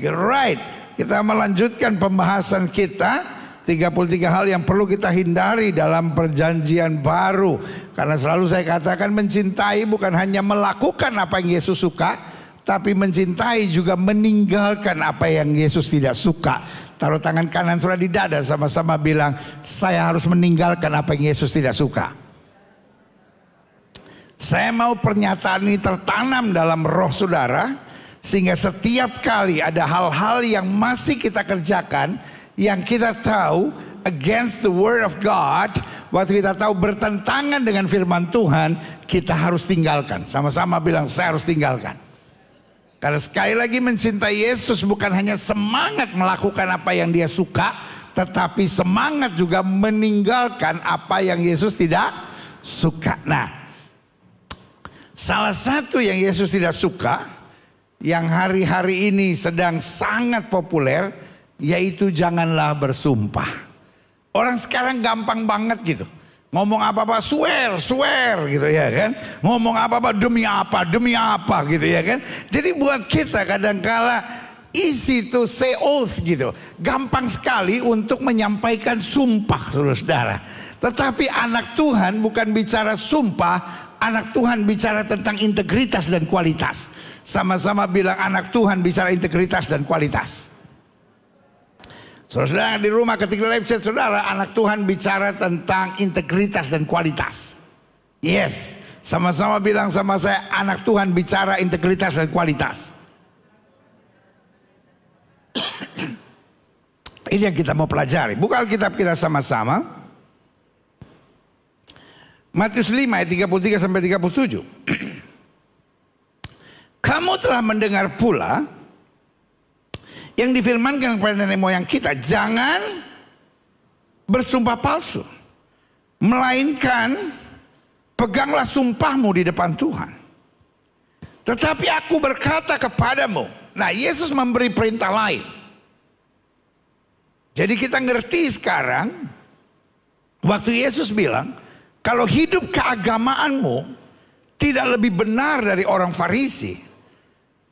Great. right. Kita melanjutkan pembahasan kita 33 hal yang perlu kita hindari dalam perjanjian baru. Karena selalu saya katakan mencintai bukan hanya melakukan apa yang Yesus suka, tapi mencintai juga meninggalkan apa yang Yesus tidak suka. Taruh tangan kanan surah di dada sama-sama bilang, saya harus meninggalkan apa yang Yesus tidak suka. Saya mau pernyataan ini tertanam dalam roh saudara sehingga setiap kali ada hal-hal yang masih kita kerjakan, yang kita tahu against the word of God, waktu kita tahu bertentangan dengan firman Tuhan, kita harus tinggalkan. Sama-sama bilang saya harus tinggalkan. Karena sekali lagi mencintai Yesus bukan hanya semangat melakukan apa yang dia suka, tetapi semangat juga meninggalkan apa yang Yesus tidak suka. Nah, salah satu yang Yesus tidak suka yang hari-hari ini sedang sangat populer yaitu janganlah bersumpah. Orang sekarang gampang banget gitu. Ngomong apa-apa swear, swear gitu ya kan. Ngomong apa-apa demi apa, demi apa gitu ya kan. Jadi buat kita kadangkala easy to say oath gitu. Gampang sekali untuk menyampaikan sumpah saudara-saudara. Tetapi anak Tuhan bukan bicara sumpah, anak Tuhan bicara tentang integritas dan kualitas. Sama-sama bilang anak Tuhan bicara integritas dan kualitas. Saudara-saudara di rumah ketika live chat saudara, anak Tuhan bicara tentang integritas dan kualitas. Yes, sama-sama bilang sama saya anak Tuhan bicara integritas dan kualitas. Ini yang kita mau pelajari. Buka Alkitab kita sama-sama. Matius 5 ayat 33 sampai 37. Kamu telah mendengar pula yang difirmankan kepada nenek moyang kita, jangan bersumpah palsu, melainkan peganglah sumpahmu di depan Tuhan. Tetapi aku berkata kepadamu, nah Yesus memberi perintah lain. Jadi kita ngerti sekarang, waktu Yesus bilang, kalau hidup keagamaanmu tidak lebih benar dari orang Farisi,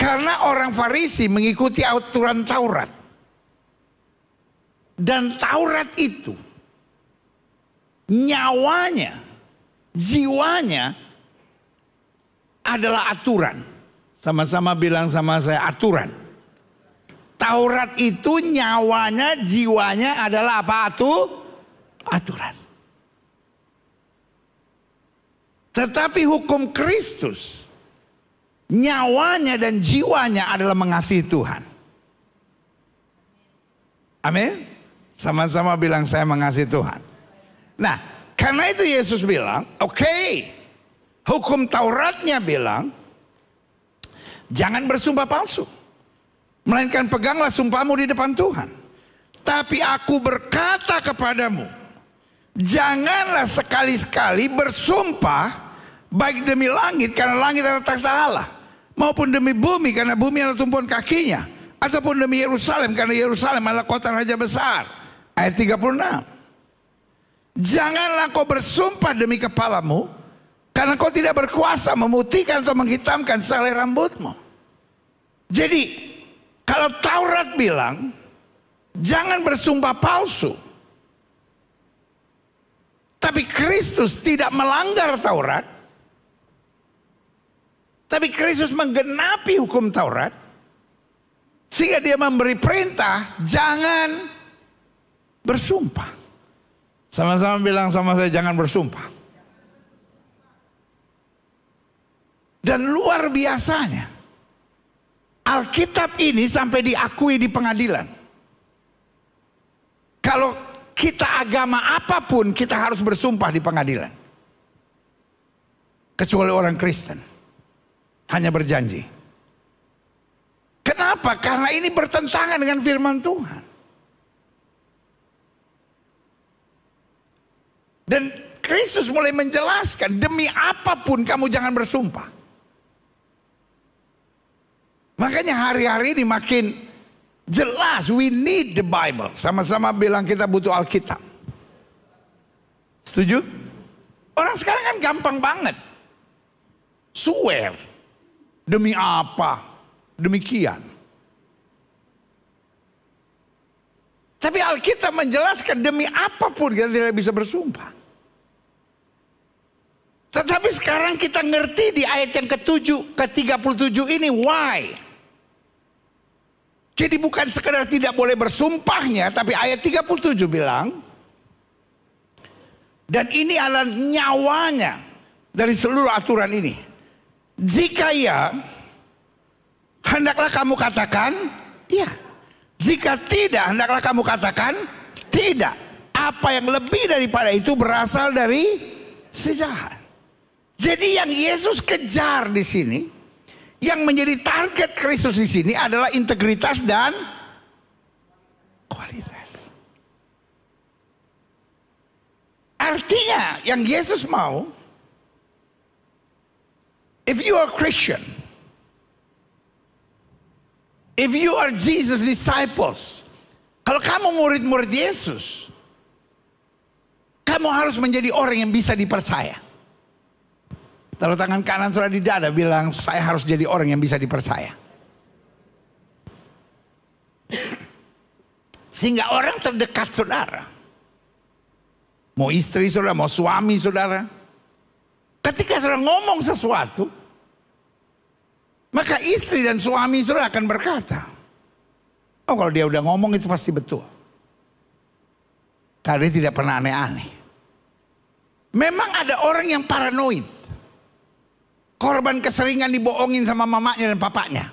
karena orang Farisi mengikuti aturan Taurat. Dan Taurat itu nyawanya, jiwanya adalah aturan. Sama-sama bilang sama saya aturan. Taurat itu nyawanya, jiwanya adalah apa? Atu? Aturan. Tetapi hukum Kristus Nyawanya dan jiwanya adalah mengasihi Tuhan. Amin. Sama-sama bilang saya mengasihi Tuhan. Nah, karena itu Yesus bilang, oke. Okay, hukum Tauratnya bilang, jangan bersumpah palsu. Melainkan peganglah sumpahmu di depan Tuhan. Tapi aku berkata kepadamu, janganlah sekali-sekali bersumpah baik demi langit karena langit adalah takhta Allah maupun demi bumi karena bumi adalah tumpuan kakinya ataupun demi Yerusalem karena Yerusalem adalah kota raja besar ayat 36 janganlah kau bersumpah demi kepalamu karena kau tidak berkuasa memutihkan atau menghitamkan selai rambutmu jadi kalau Taurat bilang jangan bersumpah palsu tapi Kristus tidak melanggar Taurat tapi Kristus menggenapi hukum Taurat. Sehingga dia memberi perintah, jangan bersumpah. Sama-sama bilang sama saya, jangan bersumpah. Dan luar biasanya, Alkitab ini sampai diakui di pengadilan. Kalau kita agama apapun, kita harus bersumpah di pengadilan. Kecuali orang Kristen hanya berjanji. Kenapa? Karena ini bertentangan dengan firman Tuhan. Dan Kristus mulai menjelaskan, demi apapun kamu jangan bersumpah. Makanya hari-hari ini makin jelas, we need the Bible. Sama-sama bilang kita butuh Alkitab. Setuju? Orang sekarang kan gampang banget. Swear. Demi apa? Demikian. Tapi Alkitab menjelaskan demi apapun kita tidak bisa bersumpah. Tetapi sekarang kita ngerti di ayat yang ke-7, ke-37 ini why. Jadi bukan sekedar tidak boleh bersumpahnya, tapi ayat 37 bilang, dan ini adalah nyawanya dari seluruh aturan ini. Jika ya, hendaklah kamu katakan ya. Jika tidak, hendaklah kamu katakan tidak. Apa yang lebih daripada itu berasal dari sejahat. Jadi yang Yesus kejar di sini, yang menjadi target Kristus di sini adalah integritas dan kualitas. Artinya yang Yesus mau If you are Christian, if you are Jesus' disciples, kalau kamu murid-murid Yesus, kamu harus menjadi orang yang bisa dipercaya. Taruh tangan kanan saudara di dada bilang, saya harus jadi orang yang bisa dipercaya. Sehingga orang terdekat saudara. Mau istri saudara, mau suami saudara. Ketika saudara ngomong sesuatu, maka istri dan suami saudara akan berkata, oh kalau dia udah ngomong itu pasti betul. Karena dia tidak pernah aneh-aneh. Memang ada orang yang paranoid. Korban keseringan dibohongin sama mamanya dan papanya.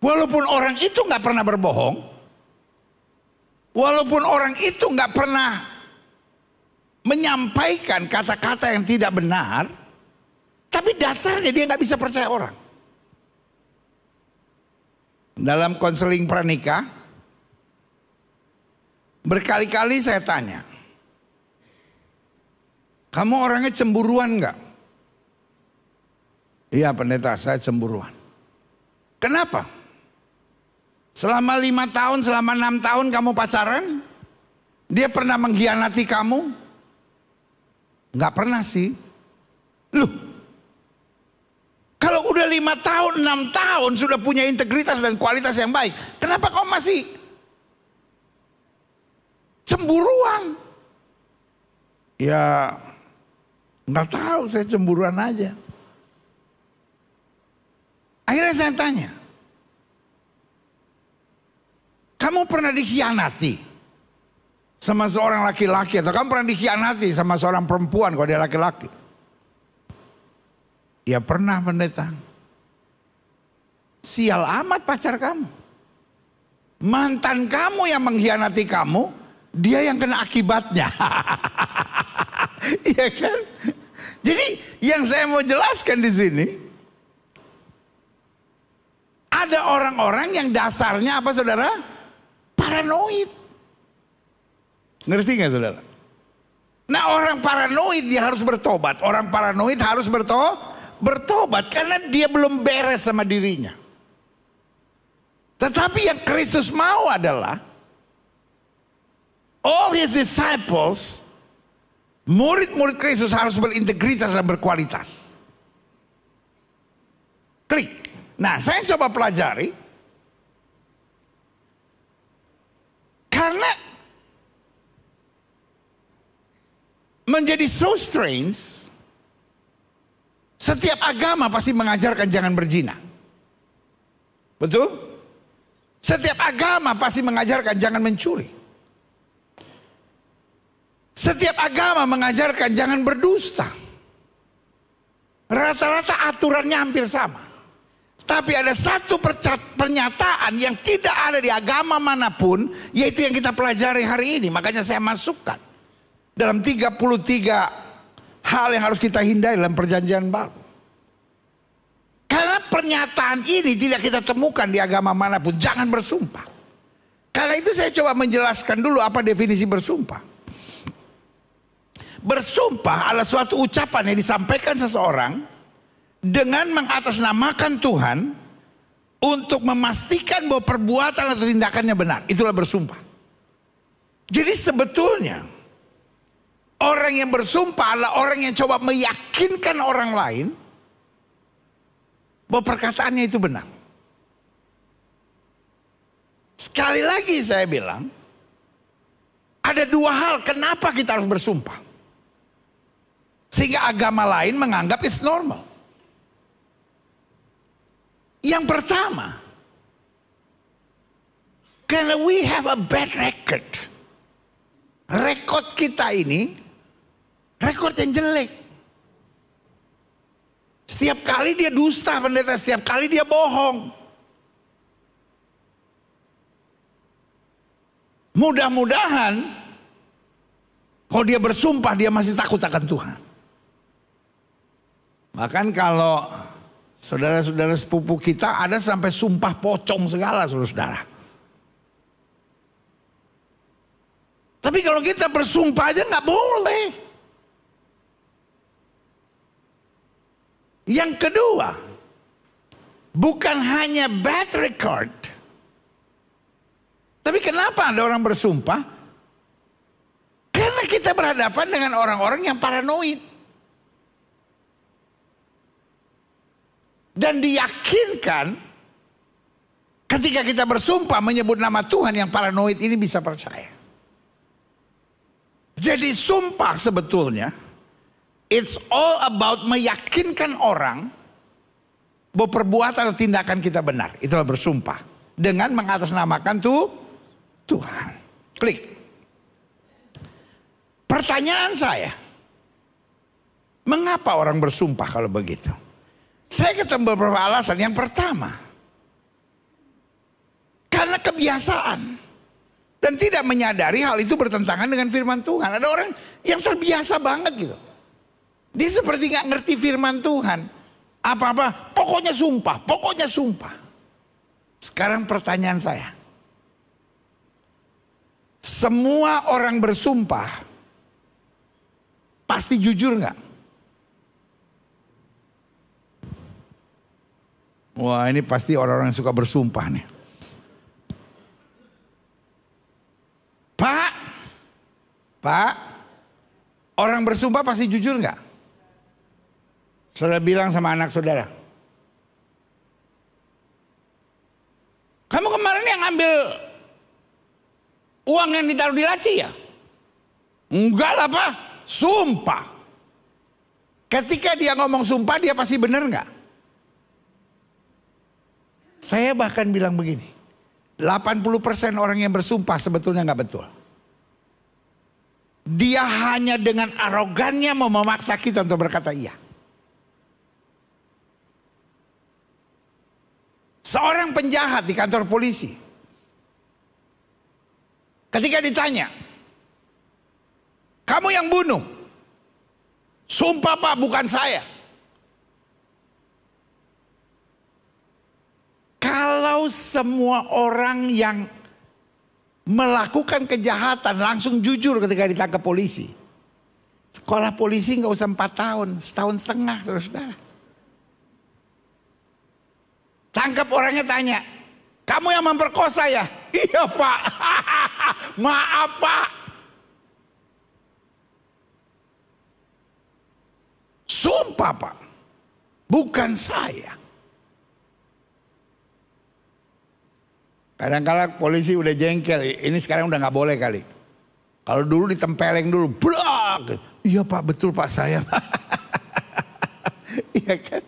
Walaupun orang itu nggak pernah berbohong, walaupun orang itu nggak pernah menyampaikan kata-kata yang tidak benar, tapi dasarnya dia tidak bisa percaya orang. Dalam konseling pernikah berkali-kali saya tanya, kamu orangnya cemburuan nggak? Iya pendeta, saya cemburuan. Kenapa? Selama lima tahun, selama enam tahun kamu pacaran, dia pernah mengkhianati kamu, Nggak pernah sih. Loh, kalau udah lima tahun, enam tahun sudah punya integritas dan kualitas yang baik, kenapa kau masih cemburuan? Ya, nggak tahu saya cemburuan aja. Akhirnya saya tanya, kamu pernah dikhianati? sama seorang laki-laki atau kamu pernah dikhianati sama seorang perempuan kalau dia laki-laki? Ya pernah pendeta. Sial amat pacar kamu. Mantan kamu yang mengkhianati kamu, dia yang kena akibatnya. Iya kan? Jadi yang saya mau jelaskan di sini ada orang-orang yang dasarnya apa saudara? Paranoid. Ngerti gak saudara? Nah orang paranoid dia harus bertobat. Orang paranoid harus berto bertobat karena dia belum beres sama dirinya. Tetapi yang Kristus mau adalah all his disciples murid-murid Kristus harus berintegritas dan berkualitas. Klik. Nah, saya coba pelajari karena menjadi so strange. Setiap agama pasti mengajarkan jangan berzina. Betul? Setiap agama pasti mengajarkan jangan mencuri. Setiap agama mengajarkan jangan berdusta. Rata-rata aturannya hampir sama. Tapi ada satu pernyataan yang tidak ada di agama manapun, yaitu yang kita pelajari hari ini. Makanya saya masukkan dalam 33 hal yang harus kita hindari dalam perjanjian baru. Karena pernyataan ini tidak kita temukan di agama manapun. Jangan bersumpah. Karena itu saya coba menjelaskan dulu apa definisi bersumpah. Bersumpah adalah suatu ucapan yang disampaikan seseorang dengan mengatasnamakan Tuhan untuk memastikan bahwa perbuatan atau tindakannya benar. Itulah bersumpah. Jadi sebetulnya Orang yang bersumpah adalah orang yang coba meyakinkan orang lain bahwa perkataannya itu benar. Sekali lagi saya bilang, ada dua hal kenapa kita harus bersumpah. Sehingga agama lain menganggap it's normal. Yang pertama, karena we have a bad record. Rekod kita ini Rekor yang jelek. Setiap kali dia dusta pendeta, setiap kali dia bohong. Mudah-mudahan kalau dia bersumpah dia masih takut akan Tuhan. Bahkan kalau saudara-saudara sepupu kita ada sampai sumpah pocong segala saudara-saudara. Tapi kalau kita bersumpah aja nggak boleh. Yang kedua, bukan hanya bad record. Tapi kenapa ada orang bersumpah? Karena kita berhadapan dengan orang-orang yang paranoid. Dan diyakinkan ketika kita bersumpah menyebut nama Tuhan yang paranoid ini bisa percaya. Jadi sumpah sebetulnya It's all about meyakinkan orang bahwa perbuatan atau tindakan kita benar. Itulah bersumpah. Dengan mengatasnamakan tuh Tuhan. Klik. Pertanyaan saya. Mengapa orang bersumpah kalau begitu? Saya ketemu beberapa alasan. Yang pertama, karena kebiasaan dan tidak menyadari hal itu bertentangan dengan firman Tuhan. Ada orang yang terbiasa banget gitu. Dia seperti nggak ngerti firman Tuhan. Apa-apa, pokoknya sumpah, pokoknya sumpah. Sekarang pertanyaan saya. Semua orang bersumpah pasti jujur nggak? Wah ini pasti orang-orang yang suka bersumpah nih. Pak, Pak, orang bersumpah pasti jujur nggak? Saudara bilang sama anak saudara. Kamu kemarin yang ambil uang yang ditaruh di laci ya? Enggak lah pak, sumpah. Ketika dia ngomong sumpah dia pasti benar nggak? Saya bahkan bilang begini, 80% orang yang bersumpah sebetulnya nggak betul. Dia hanya dengan arogannya mau memaksa kita untuk berkata iya. Seorang penjahat di kantor polisi. Ketika ditanya, kamu yang bunuh. Sumpah pak bukan saya. Kalau semua orang yang melakukan kejahatan langsung jujur ketika ditangkap polisi. Sekolah polisi nggak usah empat tahun, setahun setengah saudara-saudara. Tangkap orangnya tanya, kamu yang memperkosa ya? Iya pak, maaf pak. Sumpah pak, bukan saya. kadang -kadang polisi udah jengkel, ini sekarang udah gak boleh kali. Kalau dulu ditempeleng dulu, blok. Iya pak, betul pak saya. iya kan?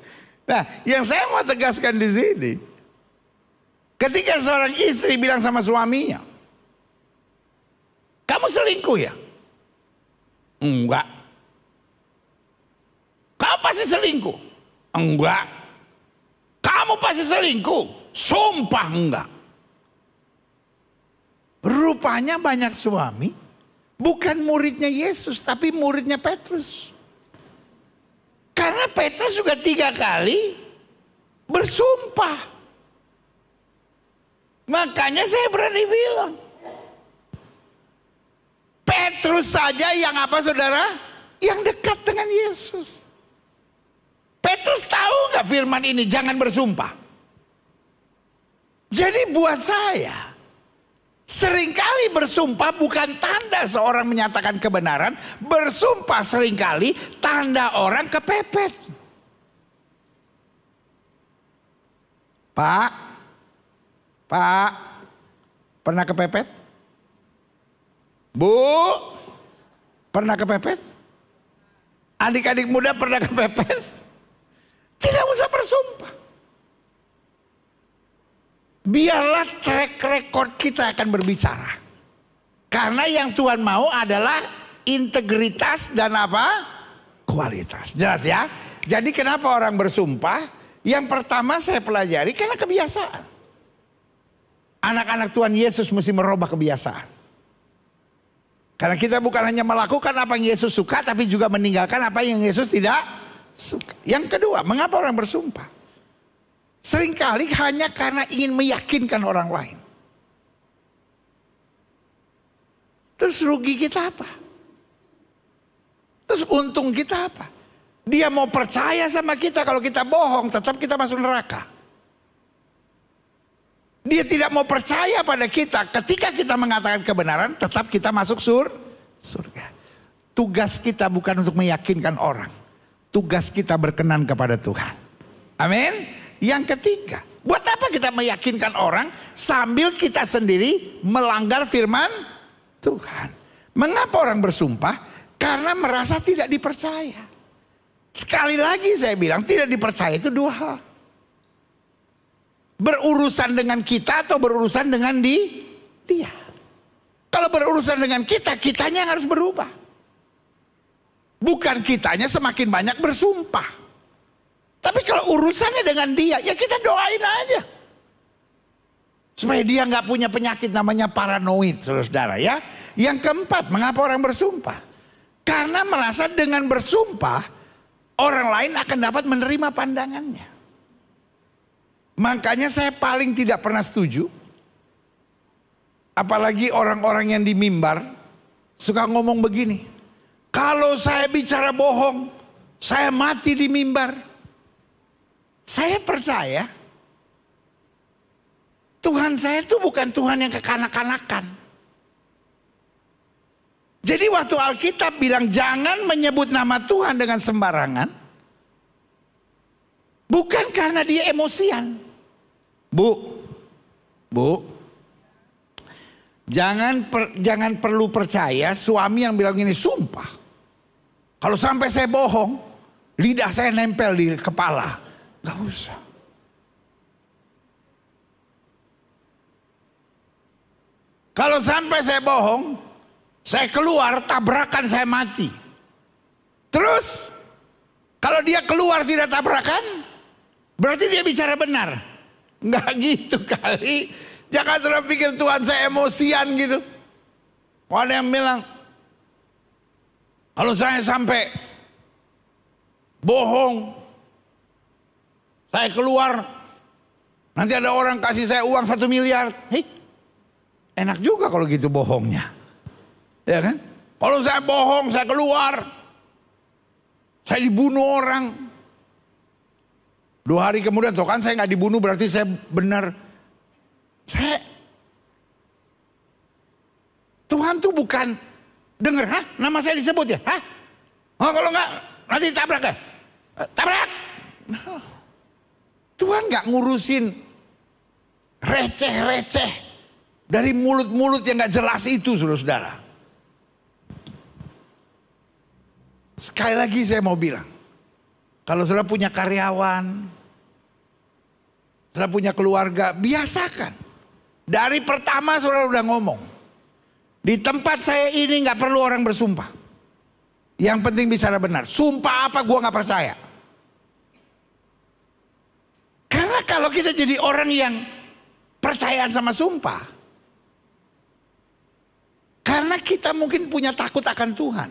Nah, yang saya mau tegaskan di sini, ketika seorang istri bilang sama suaminya, kamu selingkuh ya? Enggak. Kamu pasti selingkuh? Enggak. Kamu pasti selingkuh? Sumpah enggak. Rupanya banyak suami bukan muridnya Yesus tapi muridnya Petrus. Karena Petrus juga tiga kali bersumpah. Makanya saya berani bilang. Petrus saja yang apa saudara? Yang dekat dengan Yesus. Petrus tahu nggak firman ini? Jangan bersumpah. Jadi buat saya, Seringkali bersumpah bukan tanda seorang menyatakan kebenaran. Bersumpah seringkali tanda orang kepepet. Pak, Pak, pernah kepepet? Bu, pernah kepepet? Adik-adik muda pernah kepepet? Tidak usah bersumpah biarlah track record kita akan berbicara. Karena yang Tuhan mau adalah integritas dan apa? Kualitas. Jelas ya? Jadi kenapa orang bersumpah? Yang pertama saya pelajari karena kebiasaan. Anak-anak Tuhan Yesus mesti merubah kebiasaan. Karena kita bukan hanya melakukan apa yang Yesus suka, tapi juga meninggalkan apa yang Yesus tidak suka. Yang kedua, mengapa orang bersumpah? Seringkali hanya karena ingin meyakinkan orang lain. Terus rugi kita apa? Terus untung kita apa? Dia mau percaya sama kita kalau kita bohong tetap kita masuk neraka. Dia tidak mau percaya pada kita ketika kita mengatakan kebenaran tetap kita masuk sur surga. Tugas kita bukan untuk meyakinkan orang. Tugas kita berkenan kepada Tuhan. Amin. Yang ketiga, buat apa kita meyakinkan orang sambil kita sendiri melanggar firman Tuhan? Mengapa orang bersumpah? Karena merasa tidak dipercaya. Sekali lagi saya bilang tidak dipercaya itu dua hal. Berurusan dengan kita atau berurusan dengan di dia. Kalau berurusan dengan kita, kitanya yang harus berubah. Bukan kitanya semakin banyak bersumpah. Tapi kalau urusannya dengan dia, ya kita doain aja. Supaya dia nggak punya penyakit namanya paranoid, saudara ya. Yang keempat, mengapa orang bersumpah? Karena merasa dengan bersumpah, orang lain akan dapat menerima pandangannya. Makanya saya paling tidak pernah setuju. Apalagi orang-orang yang di mimbar suka ngomong begini. Kalau saya bicara bohong, saya mati di mimbar. Saya percaya Tuhan saya itu bukan Tuhan yang kekanak-kanakan. Jadi waktu Alkitab bilang jangan menyebut nama Tuhan dengan sembarangan. Bukan karena dia emosian. Bu, bu, jangan per, jangan perlu percaya suami yang bilang gini sumpah. Kalau sampai saya bohong, lidah saya nempel di kepala. Gak usah. Kalau sampai saya bohong, saya keluar, tabrakan saya mati. Terus, kalau dia keluar tidak tabrakan, berarti dia bicara benar. Nggak gitu kali. Jangan sudah pikir Tuhan saya emosian gitu. Ada yang bilang, kalau saya sampai bohong, saya keluar, nanti ada orang kasih saya uang satu miliar. Hei, enak juga kalau gitu bohongnya. Ya kan? Kalau saya bohong, saya keluar. Saya dibunuh orang. Dua hari kemudian, tuh kan saya nggak dibunuh berarti saya benar. Saya Tuhan tuh bukan denger, hah? Nama saya disebut ya, hah? Oh, kalau nggak nanti tabrak ya, eh, tabrak. Tuhan nggak ngurusin receh-receh dari mulut-mulut yang nggak jelas itu, saudara-saudara. Sekali lagi saya mau bilang, kalau saudara punya karyawan, saudara punya keluarga, biasakan. Dari pertama saudara udah ngomong, di tempat saya ini nggak perlu orang bersumpah. Yang penting bicara benar. Sumpah apa gue nggak percaya. Karena kalau kita jadi orang yang percayaan sama sumpah. Karena kita mungkin punya takut akan Tuhan.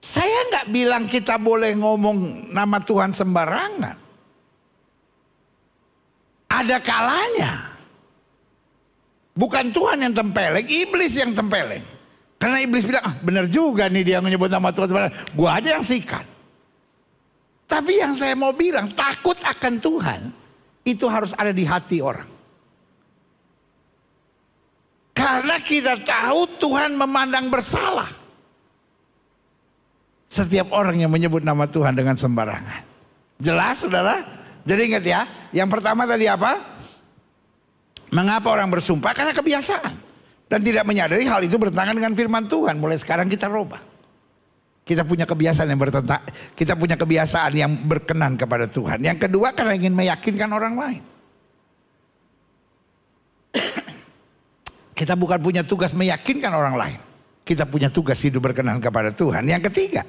Saya nggak bilang kita boleh ngomong nama Tuhan sembarangan. Ada kalanya. Bukan Tuhan yang tempeleng, iblis yang tempeleng. Karena iblis bilang, ah benar juga nih dia menyebut nama Tuhan sembarangan, gua aja yang sikat. Tapi yang saya mau bilang, takut akan Tuhan itu harus ada di hati orang. Karena kita tahu Tuhan memandang bersalah. Setiap orang yang menyebut nama Tuhan dengan sembarangan. Jelas saudara? Jadi ingat ya, yang pertama tadi apa? Mengapa orang bersumpah? Karena kebiasaan. Dan tidak menyadari hal itu bertentangan dengan firman Tuhan. Mulai sekarang kita robah. Kita punya kebiasaan yang bertentang, kita punya kebiasaan yang berkenan kepada Tuhan. Yang kedua karena ingin meyakinkan orang lain. kita bukan punya tugas meyakinkan orang lain. Kita punya tugas hidup berkenan kepada Tuhan. Yang ketiga,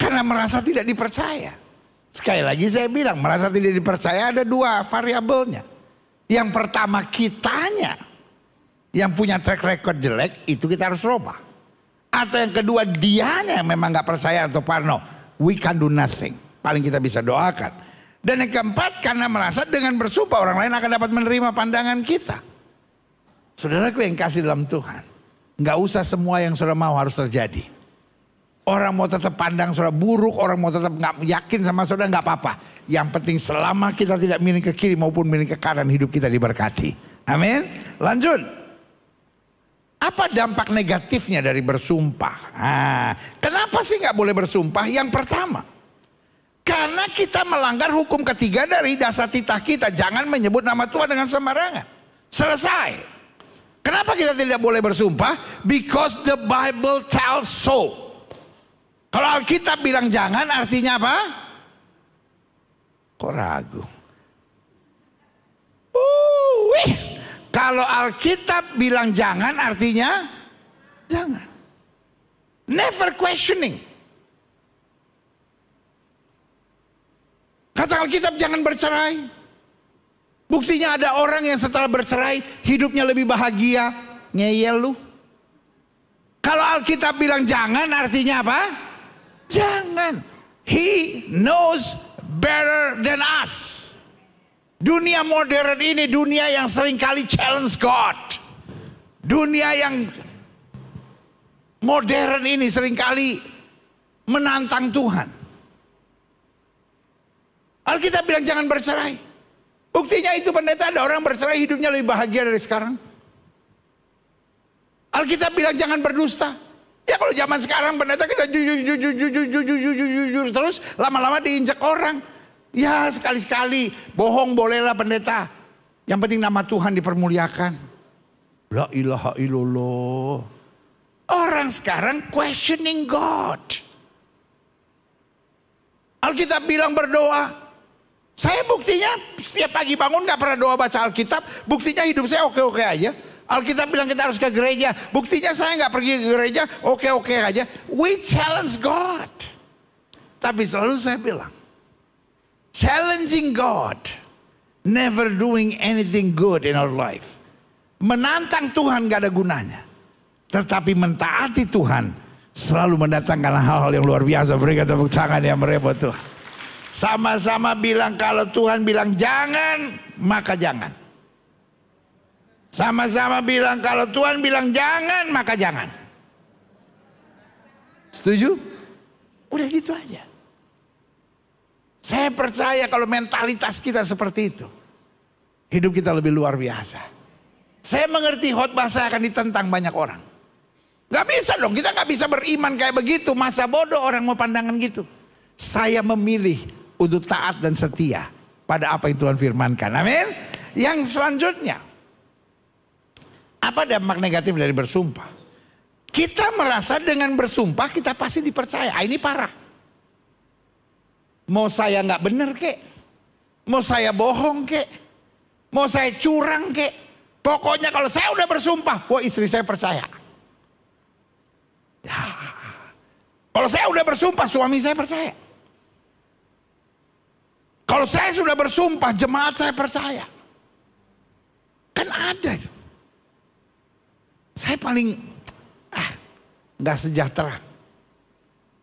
karena merasa tidak dipercaya. Sekali lagi saya bilang, merasa tidak dipercaya ada dua variabelnya. Yang pertama kitanya yang punya track record jelek itu kita harus robah. Atau yang kedua dianya yang memang gak percaya atau parno. We can do nothing. Paling kita bisa doakan. Dan yang keempat karena merasa dengan bersumpah orang lain akan dapat menerima pandangan kita. Saudaraku yang kasih dalam Tuhan. Gak usah semua yang saudara mau harus terjadi. Orang mau tetap pandang saudara buruk, orang mau tetap nggak yakin sama saudara nggak apa-apa. Yang penting selama kita tidak miring ke kiri maupun miring ke kanan hidup kita diberkati. Amin. Lanjut. Apa dampak negatifnya dari bersumpah? Nah, kenapa sih nggak boleh bersumpah? Yang pertama, karena kita melanggar hukum ketiga dari dasar titah kita. Jangan menyebut nama Tuhan dengan sembarangan. Selesai. Kenapa kita tidak boleh bersumpah? Because the Bible tells so. Kalau Alkitab bilang jangan artinya apa? Kok ragu? Wih. Kalau Alkitab bilang jangan artinya jangan. Never questioning. Kata Alkitab jangan bercerai. Buktinya ada orang yang setelah bercerai hidupnya lebih bahagia. Ngeyel lu. Kalau Alkitab bilang jangan artinya apa? Jangan. He knows better than us. Dunia modern ini dunia yang seringkali challenge God. Dunia yang modern ini seringkali menantang Tuhan. Alkitab bilang jangan bercerai. Buktinya itu pendeta ada orang bercerai hidupnya lebih bahagia dari sekarang. Alkitab bilang jangan berdusta. Ya kalau zaman sekarang pendeta kita jujur jujur jujur jujur jujur jujur terus lama-lama diinjak orang. Ya sekali-sekali bohong bolehlah pendeta. Yang penting nama Tuhan dipermuliakan. La ilaha illallah. Orang sekarang questioning God. Alkitab bilang berdoa. Saya buktinya setiap pagi bangun gak pernah doa baca Alkitab. Buktinya hidup saya oke-oke aja. Alkitab bilang kita harus ke gereja. Buktinya saya gak pergi ke gereja, oke-oke aja. We challenge God. Tapi selalu saya bilang, Challenging God. Never doing anything good in our life. Menantang Tuhan gak ada gunanya. Tetapi mentaati Tuhan selalu mendatangkan hal-hal yang luar biasa. Berikan tepuk tangan yang merepot Tuhan. Sama-sama bilang kalau Tuhan bilang jangan, maka jangan. Sama-sama bilang kalau Tuhan bilang jangan, maka jangan. Setuju? Udah gitu aja. Saya percaya kalau mentalitas kita seperti itu. Hidup kita lebih luar biasa. Saya mengerti khotbah saya akan ditentang banyak orang. Gak bisa dong, kita gak bisa beriman kayak begitu. Masa bodoh orang mau pandangan gitu. Saya memilih untuk taat dan setia pada apa yang Tuhan firmankan. Amin. Yang selanjutnya, apa dampak negatif dari bersumpah? Kita merasa dengan bersumpah kita pasti dipercaya. Ah, ini parah. Mau saya nggak bener kek? Mau saya bohong kek? Mau saya curang kek? Pokoknya kalau saya udah bersumpah, wah istri saya percaya. Ya. Kalau saya udah bersumpah, suami saya percaya. Kalau saya sudah bersumpah, jemaat saya percaya. Kan ada. Saya paling ah, nggak sejahtera.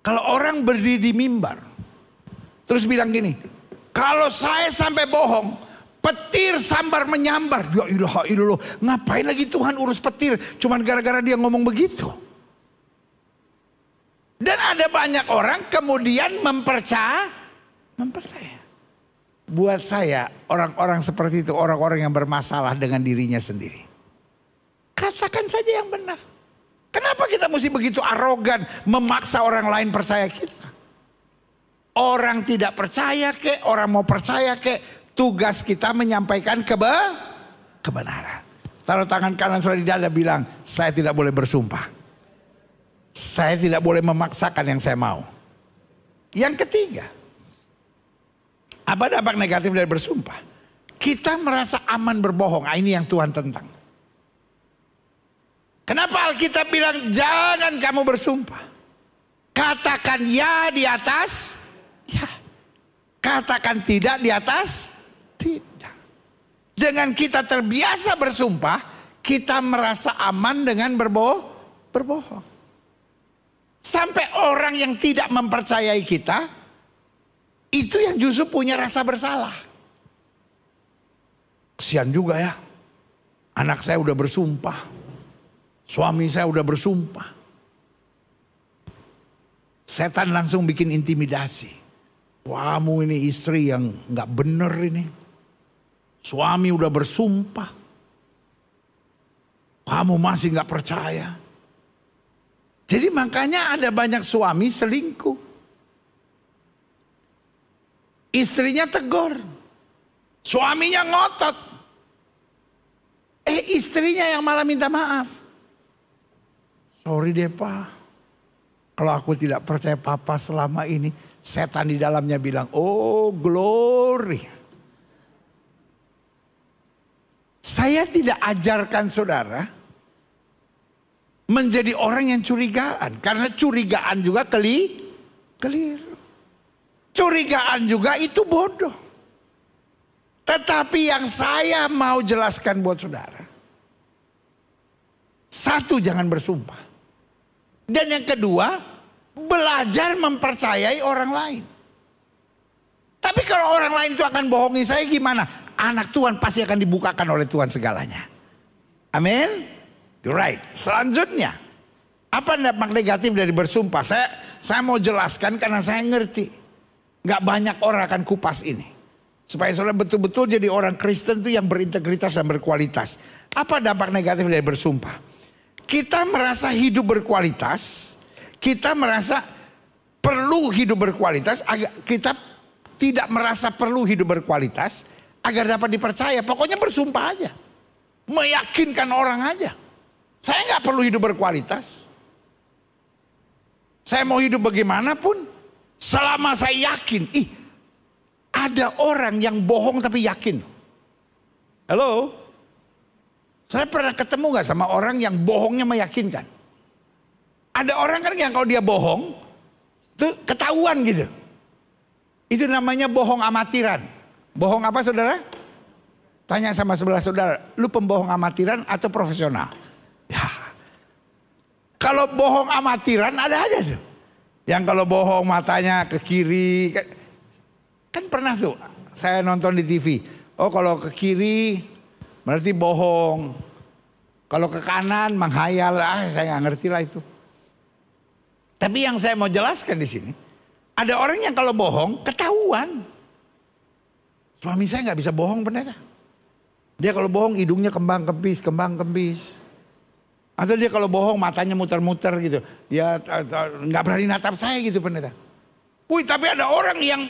Kalau orang berdiri di mimbar, Terus bilang gini, kalau saya sampai bohong, petir sambar menyambar. Ya ilah ilah, ngapain lagi Tuhan urus petir? Cuman gara-gara dia ngomong begitu. Dan ada banyak orang kemudian mempercaya, mempercaya. Buat saya, orang-orang seperti itu, orang-orang yang bermasalah dengan dirinya sendiri. Katakan saja yang benar. Kenapa kita mesti begitu arogan memaksa orang lain percaya kita? orang tidak percaya ke, orang mau percaya ke, tugas kita menyampaikan kebe kebenaran. Taruh tangan kanan saudara di dada bilang, saya tidak boleh bersumpah. Saya tidak boleh memaksakan yang saya mau. Yang ketiga, apa dampak negatif dari bersumpah? Kita merasa aman berbohong. Ah, ini yang Tuhan tentang. Kenapa Alkitab bilang jangan kamu bersumpah? Katakan ya di atas Ya. Katakan tidak di atas tidak. Dengan kita terbiasa bersumpah, kita merasa aman dengan berbohong, berbohong. Sampai orang yang tidak mempercayai kita, itu yang justru punya rasa bersalah. Kesian juga ya. Anak saya udah bersumpah. Suami saya udah bersumpah. Setan langsung bikin intimidasi. Kamu ini istri yang nggak bener ini. Suami udah bersumpah. Kamu masih nggak percaya. Jadi makanya ada banyak suami selingkuh. Istrinya tegur. Suaminya ngotot. Eh istrinya yang malah minta maaf. Sorry deh pak. Kalau aku tidak percaya papa selama ini Setan di dalamnya bilang, oh glory. Saya tidak ajarkan saudara menjadi orang yang curigaan. Karena curigaan juga keli, keliru. Curigaan juga itu bodoh. Tetapi yang saya mau jelaskan buat saudara. Satu jangan bersumpah. Dan yang kedua belajar mempercayai orang lain. Tapi kalau orang lain itu akan bohongi saya gimana? Anak Tuhan pasti akan dibukakan oleh Tuhan segalanya. Amin. Right. Selanjutnya, apa dampak negatif dari bersumpah? Saya saya mau jelaskan karena saya ngerti. Gak banyak orang akan kupas ini. Supaya saudara betul-betul jadi orang Kristen itu yang berintegritas dan berkualitas. Apa dampak negatif dari bersumpah? Kita merasa hidup berkualitas, kita merasa perlu hidup berkualitas, agar kita tidak merasa perlu hidup berkualitas agar dapat dipercaya. Pokoknya bersumpah aja. Meyakinkan orang aja. Saya nggak perlu hidup berkualitas. Saya mau hidup bagaimanapun. Selama saya yakin. Ih, ada orang yang bohong tapi yakin. Halo? Saya pernah ketemu nggak sama orang yang bohongnya meyakinkan? Ada orang kan yang kalau dia bohong, itu ketahuan gitu. Itu namanya bohong amatiran. Bohong apa saudara? Tanya sama sebelah saudara, lu pembohong amatiran atau profesional? Ya. Kalau bohong amatiran ada aja tuh. Yang kalau bohong matanya ke kiri. Kan, kan pernah tuh saya nonton di TV. Oh kalau ke kiri berarti bohong. Kalau ke kanan menghayal. Ah saya nggak ngerti lah itu. Tapi yang saya mau jelaskan di sini, ada orang yang kalau bohong ketahuan. Suami saya nggak bisa bohong pendeta. Dia kalau bohong hidungnya kembang kempis, kembang kempis. Atau dia kalau bohong matanya muter-muter gitu. Ya nggak berani natap saya gitu pendeta. Wih tapi ada orang yang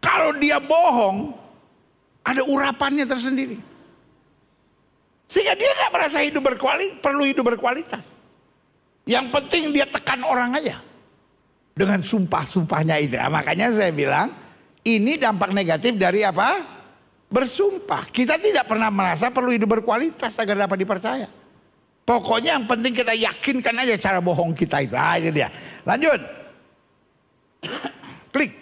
kalau dia bohong ada urapannya tersendiri. Sehingga dia nggak merasa hidup berkualitas, perlu hidup berkualitas. Yang penting dia tekan orang aja. Dengan sumpah-sumpahnya itu. Ah, makanya saya bilang ini dampak negatif dari apa? Bersumpah. Kita tidak pernah merasa perlu hidup berkualitas agar dapat dipercaya. Pokoknya yang penting kita yakinkan aja cara bohong kita itu. Ah, itu dia. Lanjut. Klik.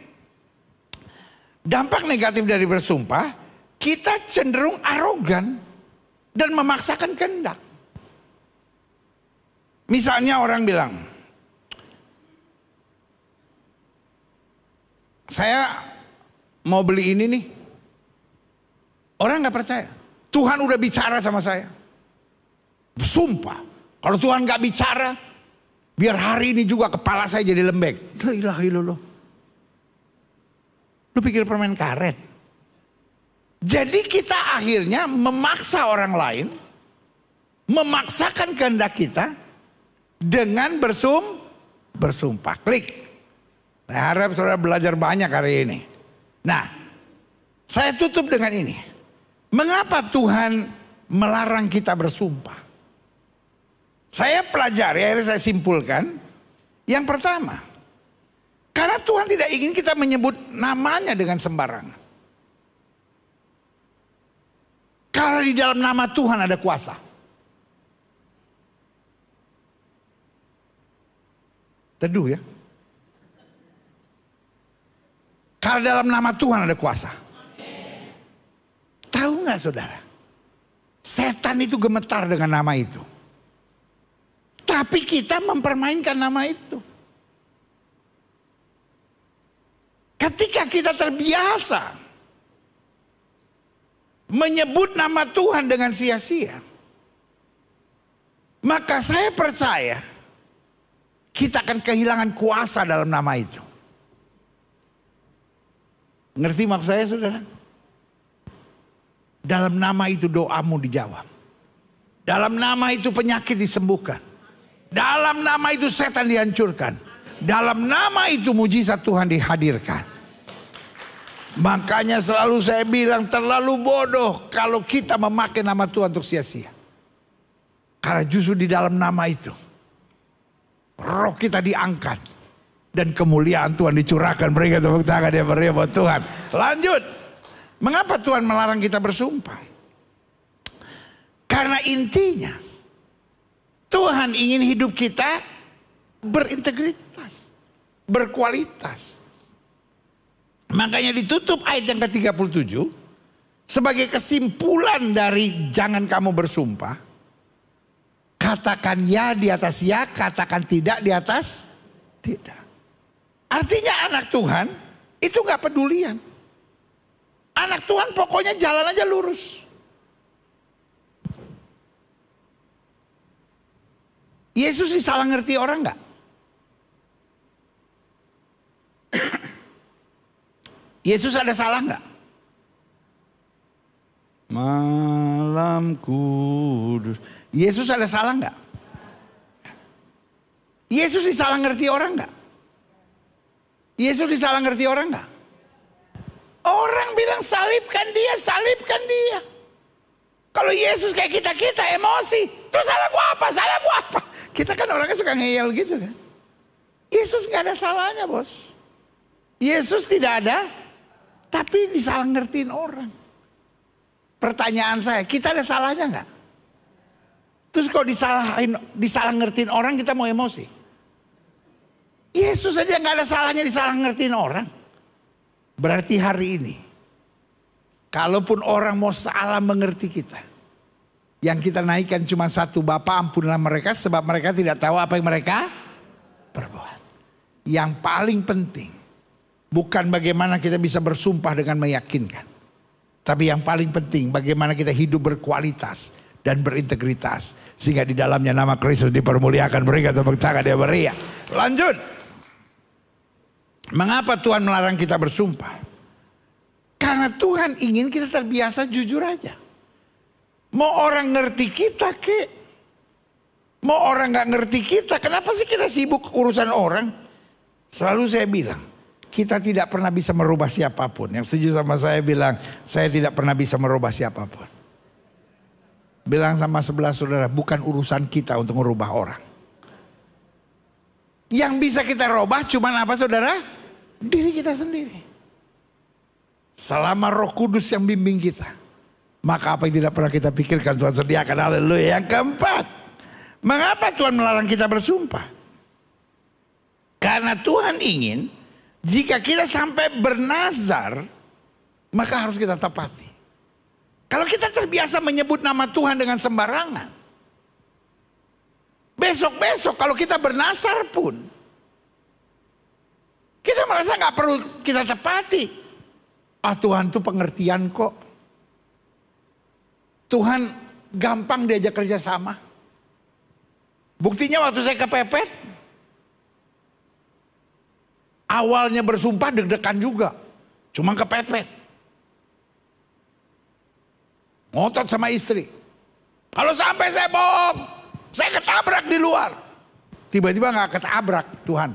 Dampak negatif dari bersumpah, kita cenderung arogan dan memaksakan kehendak. Misalnya orang bilang, saya mau beli ini nih. Orang nggak percaya. Tuhan udah bicara sama saya. Sumpah, kalau Tuhan nggak bicara, biar hari ini juga kepala saya jadi lembek. Ilah ilah Lu pikir permen karet. Jadi kita akhirnya memaksa orang lain, memaksakan kehendak kita dengan bersum bersumpah. Klik. Saya harap saudara belajar banyak hari ini. Nah, saya tutup dengan ini. Mengapa Tuhan melarang kita bersumpah? Saya pelajari, akhirnya saya simpulkan. Yang pertama, karena Tuhan tidak ingin kita menyebut namanya dengan sembarangan. Karena di dalam nama Tuhan ada kuasa. Teduh ya. Karena dalam nama Tuhan ada kuasa. Tahu nggak saudara? Setan itu gemetar dengan nama itu. Tapi kita mempermainkan nama itu. Ketika kita terbiasa menyebut nama Tuhan dengan sia-sia, maka saya percaya kita akan kehilangan kuasa dalam nama itu. Ngerti maksud saya saudara? Dalam nama itu doamu dijawab. Dalam nama itu penyakit disembuhkan. Dalam nama itu setan dihancurkan. Dalam nama itu mujizat Tuhan dihadirkan. Makanya selalu saya bilang terlalu bodoh kalau kita memakai nama Tuhan untuk sia-sia. Karena justru di dalam nama itu Roh kita diangkat. Dan kemuliaan Tuhan dicurahkan. Berikan tepuk tangan yang meriah buat Tuhan. Lanjut. Mengapa Tuhan melarang kita bersumpah? Karena intinya. Tuhan ingin hidup kita berintegritas. Berkualitas. Makanya ditutup ayat yang ke-37. Sebagai kesimpulan dari jangan kamu bersumpah. Katakan ya di atas ya, katakan tidak di atas tidak. Artinya anak Tuhan itu gak pedulian. Anak Tuhan pokoknya jalan aja lurus. Yesus disalah ngerti orang gak? Yesus ada salah gak? Malam kudus. Yesus ada salah nggak? Yesus disalah ngerti orang nggak? Yesus disalah ngerti orang nggak? Orang bilang salibkan dia, salibkan dia. Kalau Yesus kayak kita-kita emosi. Terus salah gua apa? Salah gua apa? Kita kan orangnya suka ngeyel gitu kan. Yesus nggak ada salahnya bos. Yesus tidak ada. Tapi disalah ngertiin orang. Pertanyaan saya, kita ada salahnya nggak? Terus kalau disalahin, disalah ngertiin orang kita mau emosi. Yesus saja nggak ada salahnya disalah ngertiin orang. Berarti hari ini, kalaupun orang mau salah mengerti kita, yang kita naikkan cuma satu, Bapak ampunlah mereka sebab mereka tidak tahu apa yang mereka perbuat. Yang paling penting, bukan bagaimana kita bisa bersumpah dengan meyakinkan. Tapi yang paling penting bagaimana kita hidup berkualitas dan berintegritas. Sehingga di dalamnya nama Kristus dipermuliakan. Berikan tepuk tangan Dia beriak. Lanjut. Mengapa Tuhan melarang kita bersumpah? Karena Tuhan ingin kita terbiasa jujur aja. Mau orang ngerti kita ke? Mau orang gak ngerti kita? Kenapa sih kita sibuk urusan orang? Selalu saya bilang, kita tidak pernah bisa merubah siapapun. Yang setuju sama saya bilang, saya tidak pernah bisa merubah siapapun bilang sama sebelah saudara, bukan urusan kita untuk merubah orang. Yang bisa kita rubah cuma apa saudara? Diri kita sendiri. Selama roh kudus yang bimbing kita. Maka apa yang tidak pernah kita pikirkan Tuhan sediakan. Haleluya. Yang keempat. Mengapa Tuhan melarang kita bersumpah? Karena Tuhan ingin jika kita sampai bernazar. Maka harus kita tepati. Kalau kita terbiasa menyebut nama Tuhan dengan sembarangan. Besok-besok kalau kita bernasar pun. Kita merasa gak perlu kita tepati. Ah Tuhan itu pengertian kok. Tuhan gampang diajak kerja sama. Buktinya waktu saya kepepet. Awalnya bersumpah deg-degan juga. Cuma kepepet. Ngotot sama istri. Kalau sampai saya bohong, saya ketabrak di luar. Tiba-tiba nggak ketabrak Tuhan.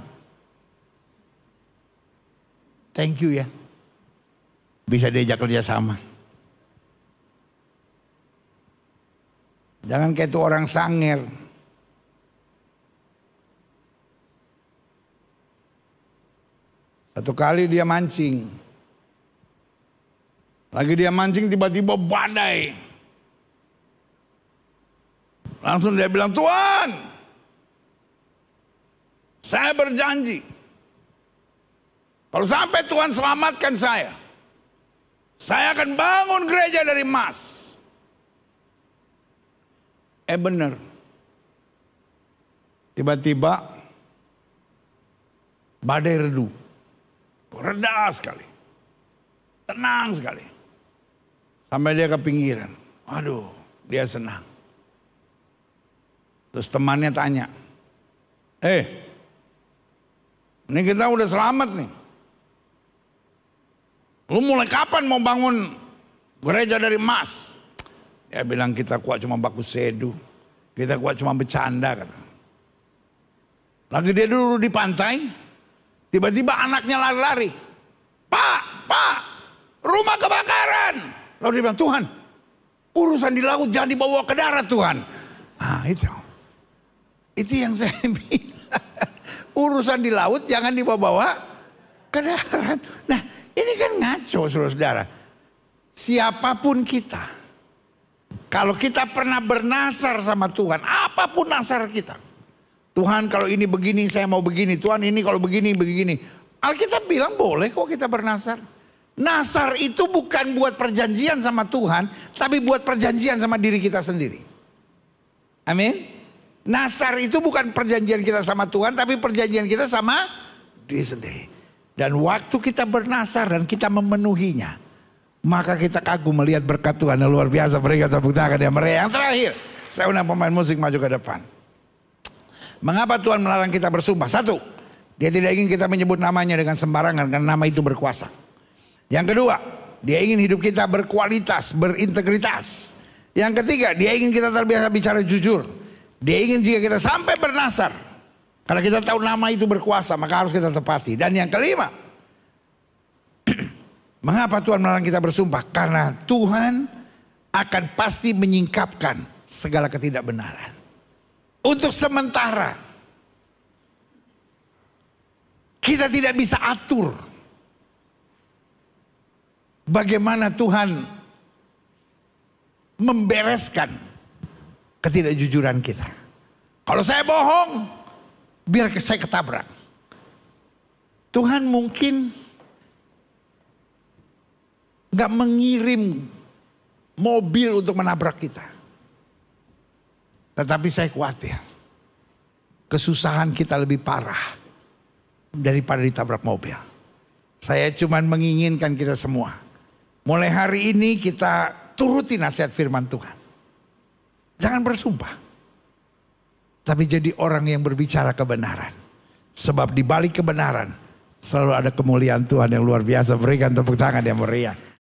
Thank you ya. Bisa diajak kerja sama. Jangan kayak itu orang sangir. Satu kali dia mancing. Lagi dia mancing tiba-tiba badai. Langsung dia bilang, Tuhan, saya berjanji. Kalau sampai Tuhan selamatkan saya, saya akan bangun gereja dari emas. Eh benar. Tiba-tiba badai redu. Reda sekali. Tenang sekali. Sampai dia ke pinggiran. Aduh, dia senang. Terus temannya tanya, eh, ini kita udah selamat nih. Lu mulai kapan mau bangun gereja dari emas? Dia bilang kita kuat cuma baku sedu. Kita kuat cuma bercanda kata. Lagi dia dulu di pantai, tiba-tiba anaknya lari-lari. Pak, pak, rumah kebakaran. Lalu dia bilang, Tuhan, urusan di laut jangan dibawa ke darat Tuhan. Nah itu. Itu yang saya bilang. urusan di laut jangan dibawa-bawa ke darat. Nah ini kan ngaco saudara-saudara. Siapapun kita. Kalau kita pernah bernasar sama Tuhan, apapun nasar kita. Tuhan kalau ini begini saya mau begini, Tuhan ini kalau begini begini. Alkitab bilang boleh kok kita bernasar. Nasar itu bukan buat perjanjian sama Tuhan, tapi buat perjanjian sama diri kita sendiri. Amin. Nasar itu bukan perjanjian kita sama Tuhan, tapi perjanjian kita sama diri sendiri. Dan waktu kita bernasar dan kita memenuhinya, maka kita kagum melihat berkat Tuhan yang luar biasa. mereka tepuk tangan yang meriah. Yang terakhir, saya undang pemain musik maju ke depan. Mengapa Tuhan melarang kita bersumpah? Satu, dia tidak ingin kita menyebut namanya dengan sembarangan karena nama itu berkuasa. Yang kedua, dia ingin hidup kita berkualitas, berintegritas. Yang ketiga, dia ingin kita terbiasa bicara jujur. Dia ingin jika kita sampai bernasar. Karena kita tahu nama itu berkuasa, maka harus kita tepati. Dan yang kelima, mengapa Tuhan melarang kita bersumpah? Karena Tuhan akan pasti menyingkapkan segala ketidakbenaran. Untuk sementara, kita tidak bisa atur bagaimana Tuhan membereskan ketidakjujuran kita. Kalau saya bohong, biar saya ketabrak. Tuhan mungkin nggak mengirim mobil untuk menabrak kita. Tetapi saya khawatir kesusahan kita lebih parah daripada ditabrak mobil. Saya cuma menginginkan kita semua Mulai hari ini kita turuti nasihat firman Tuhan. Jangan bersumpah. Tapi jadi orang yang berbicara kebenaran. Sebab di balik kebenaran selalu ada kemuliaan Tuhan yang luar biasa. Berikan tepuk tangan yang meriah.